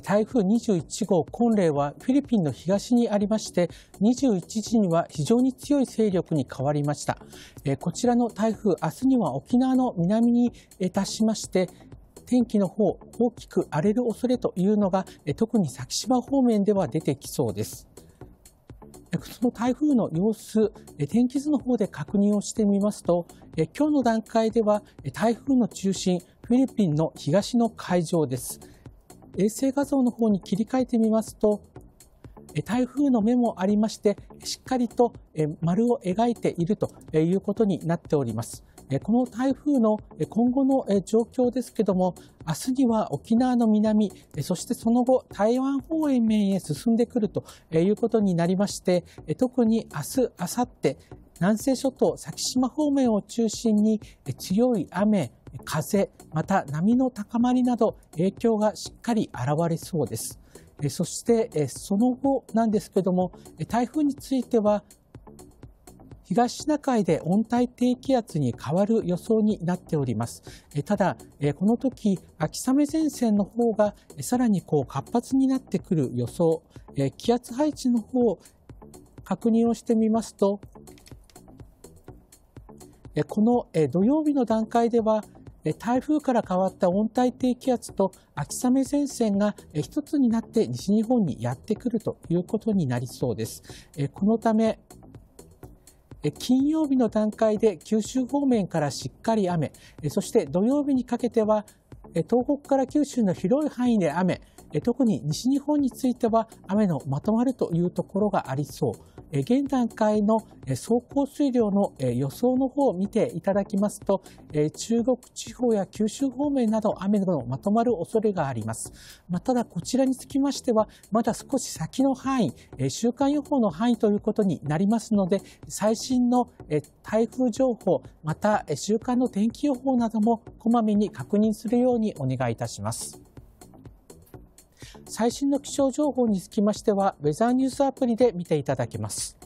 台風21号、今例はフィリピンの東にありまして、21時には非常に強い勢力に変わりました。こちらの台風、明日には沖縄の南に達しまして、天気の方、大きく荒れる恐れというのが、特に先島方面では出てきそうです。その台風の様子、天気図の方で確認をしてみますと、今日の段階では台風の中心、フィリピンの東の海上です。衛星画像の方に切り替えてみますと、台風の目もありまして、しっかりと丸を描いているということになっております。この台風の今後の状況ですけども、明日には沖縄の南、そしてその後、台湾方面へ進んでくるということになりまして、特に明日、明後日南西諸島、先島方面を中心に強い雨、風、また波の高まりなど影響がしっかり現れそうです。そしてその後なんですけども、台風については東シナ海で温帯低気圧に変わる予想になっております。ただ、この時、秋雨前線の方がさらにこう活発になってくる予想、気圧配置の方、確認をしてみますと、この土曜日の段階では、台風から変わった温帯低気圧と秋雨前線が一つになって西日本にやってくるということになりそうです。このため金曜日の段階で九州方面からしっかり雨、そして土曜日にかけては東北から九州の広い範囲で雨、特に西日本については雨のまとまるというところがありそう。現段階の総降水量の予想の方を見ていただきますと、中国地方や九州方面など雨のまとまる恐れがあります。まただこちらにつきましては、まだ少し先の範囲、週間予報の範囲ということになりますので、最新の台風情報、また週間の天気予報などもこまめに確認するようにお願いいたします。最新の気象情報につきましては、ウェザーニュースアプリで見ていただけます。